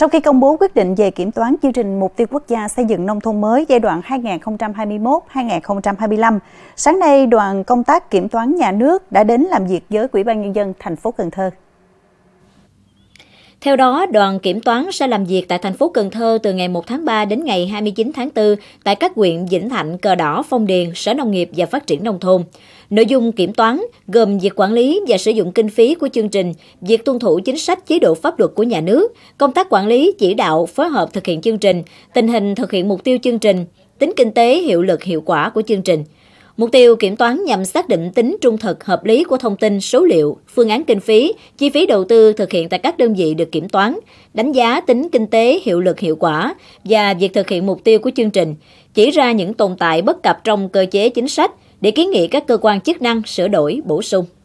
Sau khi công bố quyết định về kiểm toán chương trình Mục tiêu Quốc gia xây dựng nông thôn mới giai đoạn 2021-2025, sáng nay đoàn công tác kiểm toán nhà nước đã đến làm việc với Ủy ban Nhân dân thành phố Cần Thơ. Theo đó, đoàn kiểm toán sẽ làm việc tại thành phố Cần Thơ từ ngày 1 tháng 3 đến ngày 29 tháng 4 tại các huyện Vĩnh Thạnh, Cờ Đỏ, Phong Điền, Sở Nông nghiệp và Phát triển Nông thôn. Nội dung kiểm toán gồm việc quản lý và sử dụng kinh phí của chương trình, việc tuân thủ chính sách chế độ pháp luật của nhà nước, công tác quản lý, chỉ đạo, phối hợp thực hiện chương trình, tình hình thực hiện mục tiêu chương trình, tính kinh tế, hiệu lực, hiệu quả của chương trình – Mục tiêu kiểm toán nhằm xác định tính trung thực hợp lý của thông tin, số liệu, phương án kinh phí, chi phí đầu tư thực hiện tại các đơn vị được kiểm toán, đánh giá tính kinh tế, hiệu lực hiệu quả và việc thực hiện mục tiêu của chương trình, chỉ ra những tồn tại bất cập trong cơ chế chính sách để kiến nghị các cơ quan chức năng sửa đổi, bổ sung.